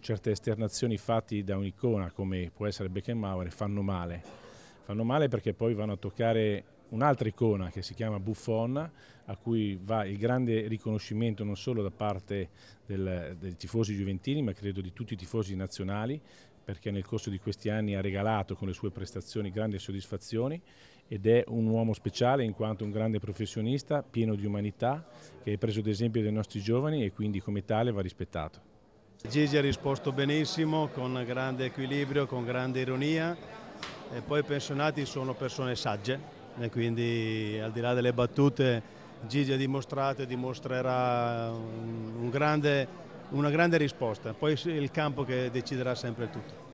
Certe esternazioni fatte da un'icona come può essere Beckenbauer fanno male. Fanno male perché poi vanno a toccare un'altra icona che si chiama Buffon, a cui va il grande riconoscimento non solo da parte del, dei tifosi giuventini, ma credo di tutti i tifosi nazionali, perché nel corso di questi anni ha regalato con le sue prestazioni grandi soddisfazioni ed è un uomo speciale in quanto un grande professionista, pieno di umanità, che è preso d'esempio dai nostri giovani e quindi come tale va rispettato. Gigi ha risposto benissimo, con grande equilibrio, con grande ironia e poi i pensionati sono persone sagge e quindi al di là delle battute Gigi ha dimostrato e dimostrerà un grande, una grande risposta, poi il campo che deciderà sempre tutto.